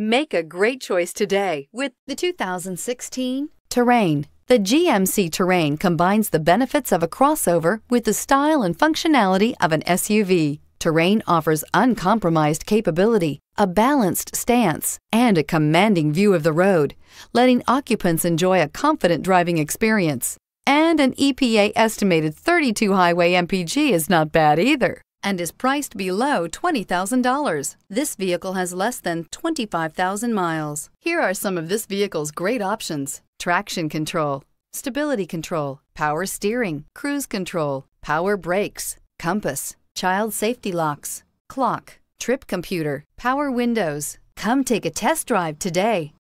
Make a great choice today with the 2016 Terrain. The GMC Terrain combines the benefits of a crossover with the style and functionality of an SUV. Terrain offers uncompromised capability, a balanced stance, and a commanding view of the road, letting occupants enjoy a confident driving experience. And an EPA estimated 32 highway MPG is not bad either and is priced below $20,000. This vehicle has less than 25,000 miles. Here are some of this vehicle's great options. Traction control, stability control, power steering, cruise control, power brakes, compass, child safety locks, clock, trip computer, power windows. Come take a test drive today.